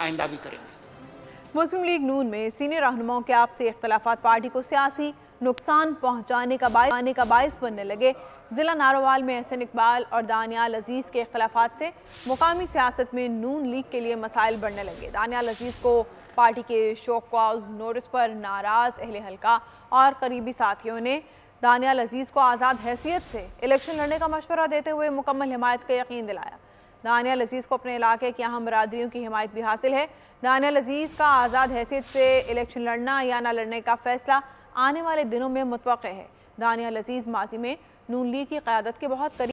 आइंदा भी करेंगे मुस्लिम लीग नून में सीनियर रहनुमाओं के आपसी इख्तलाफा पार्टी को सियासी नुकसान पहुंचाने का बाने का बायस बनने लगे ज़िला नारोवाल में अहसन इकबाल और दानियाल अजीज़ के अख्तलाफा से मुकामी सियासत में नून लीग के लिए मसाइल बढ़ने लगे दानियाल अजीज़ को पार्टी के शो कॉज नोटिस पर नाराज़ अहल हल्का और करीबी साथियों ने दानियाल अजीज़ को आज़ाद हैसियत से इलेक्शन लड़ने का मशवरा देते हुए मुकम्मल हिमायत का यकीन दिलाया दानिया लजीज़ को अपने इलाके की अहम बरदरीों की हिमायत भी हासिल है दानिया लजीज़ का आज़ाद हैसियत से इलेक्शन लड़ना या ना लड़ने का फैसला आने वाले दिनों में मुतव है दानिया लजीज़ माजी में नून लीग की क्यादत के बहुत करीब